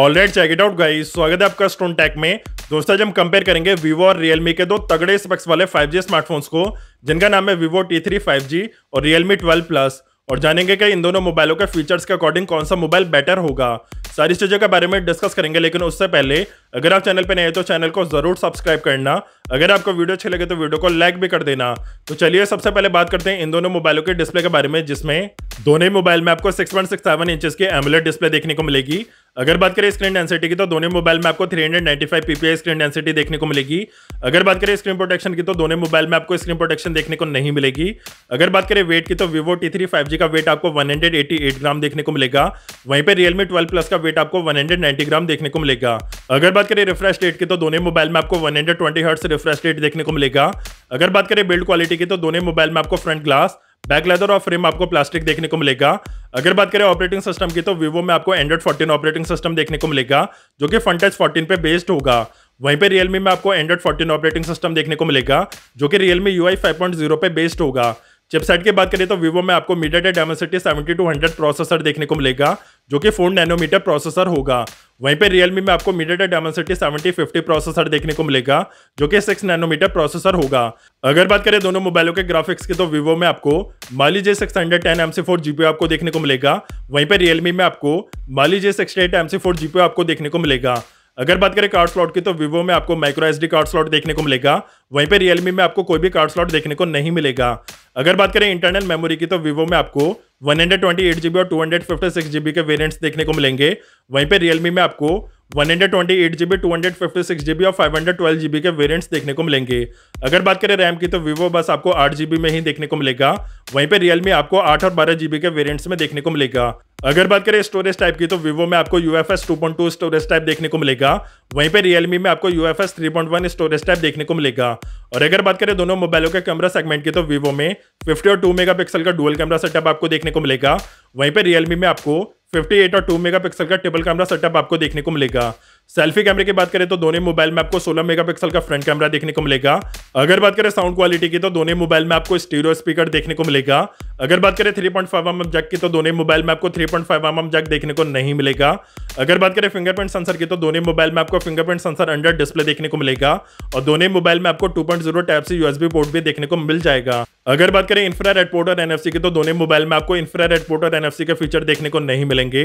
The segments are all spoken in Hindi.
already check it out guys स्वागत है आपका स्टोन टेक में दोस्तों जब हम कंपेयर करेंगे वीवो और रियलमी के दो तगड़े स्पेक्स वाले 5G स्मार्टफोन्स को जिनका नाम है वीवो T3 5G और रियलमी 12 प्लस और जानेंगे कि इन दोनों मोबाइलों के फीचर्स के अकॉर्डिंग कौन सा मोबाइल बेटर होगा सारी चीज़ों के बारे में डिस्कस करेंगे लेकिन उससे पहले अगर आप चैनल पर नए तो चैनल को ज़रूर सब्सक्राइब करना अगर आपको वीडियो अच्छी लगे तो वीडियो को लाइक भी कर देना तो चलिए सबसे पहले बात करते हैं इन दोनों मोबाइलों के डिस्प्ले के बारे में जिसमें दोनों ही मोबाइल में आपको six point six seven inch की एमुलेट डिस्प्ले देखने को मिलेगी अगर बात करें स्क्रीन डेंसिटी की तो दोनों मोबाइल में आपको 395 पीपीआई स्क्रीन डेंसिटी देखने को मिलेगी अगर बात करें स्क्रीन प्रोटेक्शन की तो दोनों मोबाइल में आपको स्क्रीन प्रोटेक्शन देखने को नहीं मिलेगी अगर बात करें वेट की तो Vivo T three five G का वेट आपको 188 ग्राम देखने को मिलेगा वहीं पर रियलमी ट्वेल्व प्लस का वेट आपको 190 ग्राम देखने को मिलेगा अगर बात करें रिफ्रेश रेट की तो दोनों मोबाइल में आपको वन हंड्रेड रिफ्रेश रेट देखने को मिलेगा अगर बात करें बिल्ड क्वालिटी की तो दोनों मोबाइल में आपको फ्रंट ग्लास बैक लेदर और फ्रेम आपको प्लास्टिक देखने को मिलेगा अगर बात करें ऑपरेटिंग सिस्टम की तो वीवो में आपको एंड्रॉइड 14 ऑपरेटिंग सिस्टम देखने को मिलेगा जो कि फंटेज 14 पे बेस्ड होगा वहीं पे रियलमी में आपको एंड्रॉइड 14 ऑपरेटिंग सिस्टम देखने को मिलेगा जो कि रियलमी यू आई पे बेस्ड होगा चिपसेट की बात करें तो वीवो में आपको media Dimensity seventy two hundred processor देखने को मिलेगा जो कि फोन नैनोमीटर प्रोसेसर होगा वहीं पे Realme में आपको MediaTek Dimensity seventy fifty processor देखने को मिलेगा जो कि 6 नैनोमीटर प्रोसेसर होगा अगर बात करें दोनों मोबाइलों के ग्राफिक्स की तो Vivo में आपको Mali J610 MC4 GPU आपको देखने को मिलेगा वहीं पे Realme में आपको Mali जे MC4 GPU आपको देखने को मिलेगा अगर बात करें कार्ड स्लॉट की तो Vivo में आपको माइक्रो एस कार्ड स्लॉट देखने को मिलेगा वहीं पर रियलमी में आपको कोई भी कार्ड स्लॉट देखने को नहीं मिलेगा अगर बात करें इंटरनल मेमोरी की तो वीवो में आपको one hundred twenty eight GB और two hundred fifty six GB के वेरियंट्स देखने को मिलेंगे वहीं पर रियलमी में आपको one hundred twenty eight GB two hundred fifty six GB और फाइव हंड्रेड ट्वेल्व जीबी के वेरियंट्स देखने को मिलेंगे अगर बात करें रैम की तो वीवो बस आपको आठ जीबी में ही देखने को मिलेगा वहीं पर रियलमी आपको आठ और बारह जीबी के वेरियंट्स में देखने को मिलेगा अगर बात करें स्टोरेज टाइप की तो वीवो में आपको U F S two point two storage type देखने को मिलेगा वहीं पे रियलमी में आपको U F S three point one storage type देखने को मिलेगा और अगर बात करें दोनों मोबाइलों के कैमरा सेगमेंट की तो वीवो में फिफ्टी और टू मेगा पिक्सल का डुअल कैमरा सेटअप आपको देखने को मिलेगा वहीं पर रियलमी में आपको फिफ्टी एट और टू मेगा पिक्सल का ट्रिपल कैमरा सेटअप आपको देखने को मिलेगा सेल्फी कैमरे की बात करें तो दोनों मोबाइल में आपको 16 मेगापिक्सल का फ्रंट कैमरा देखने को मिलेगा अगर बात करें साउंड क्वालिटी की तो दोनों मोबाइल में आपको स्टीरियो स्पीकर देखने को मिलेगा अगर बात करें 3.5 पॉइंट फाइव जैक की तो दोनों मोबाइल में आपको 3.5 पॉइंट जैक देखने को नहीं मिलेगा अगर बात करें फिंगरप्रिंट सेंसर की तो दोनों मोबाइल में आपको फिंगरप्रिंट सेंसर अंडर डिस्प्ले देखने को मिलेगा और दोनों मोबाइल में आपको two point zero type USB port भी देखने को मिल जाएगा अगर बात करें इंफ्रा रेड पोर्ट और एनएफसी की तो दोनों मोबाइल में आपको इंफ्रा रेड पोर्ट और एनएफसी के फीचर देखने को नहीं मिलेंगे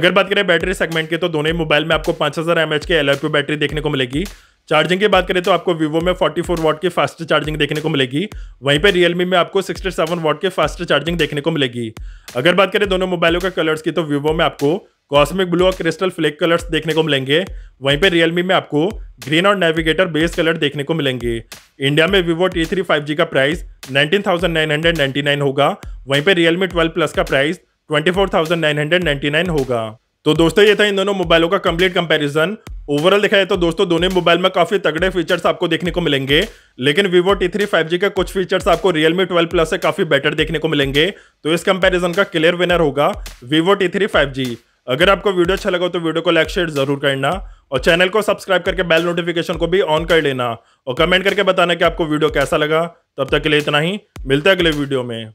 अगर बात करें बैटरी सेगमेंट की तो दोनों मोबाइल में आपको पांच हजार एम एच के एल आर बैटरी देखने को मिलेगी चार्जिंग की बात करें तो आपको वीवो में 44 फोर वॉट की फास्ट चार्जिंग देखने को मिलेगी वहीं पर रियलमी में आपको 67 सेवन वॉट की फास्ट चार्जिंग देखने को मिलेगी अगर बात करें दोनों मोबाइलों के कलर्स की तो वीवो में आपको कॉस्मिक ब्लू और क्रिस्टल फ्लेक कलर्स देखने को मिलेंगे वहीं पर रियलमी में आपको ग्रीन और नेविगेटर बेस कलर देखने को मिलेंगे इंडिया में Vivo T three five G का प्राइस 19,999 होगा वहीं पर रियलमी ट्वेल्व प्लस का प्राइस 24,999 होगा तो दोस्तों ये था इन दोनों मोबाइलों का कंप्लीट कंपैरिजन ओवरऑल देखा जाए तो दोस्तों दोनों मोबाइल में काफी तगड़े फीचर्स आपको देखने को मिलेंगे लेकिन Vivo T3 5G के कुछ फीचर्स आपको Realme 12 Plus से काफी बेटर देखने को मिलेंगे तो इस कंपैरिजन का क्लियर विनर होगा Vivo T3 5G अगर आपको वीडियो अच्छा लगा तो वीडियो को लाइक शेयर जरूर करना और चैनल को सब्सक्राइब करके बेल नोटिफिकेशन को भी ऑन कर लेना और कमेंट करके बताना कि आपको वीडियो कैसा लगा तब तक के लिए इतना ही मिलते हैं अगले वीडियो में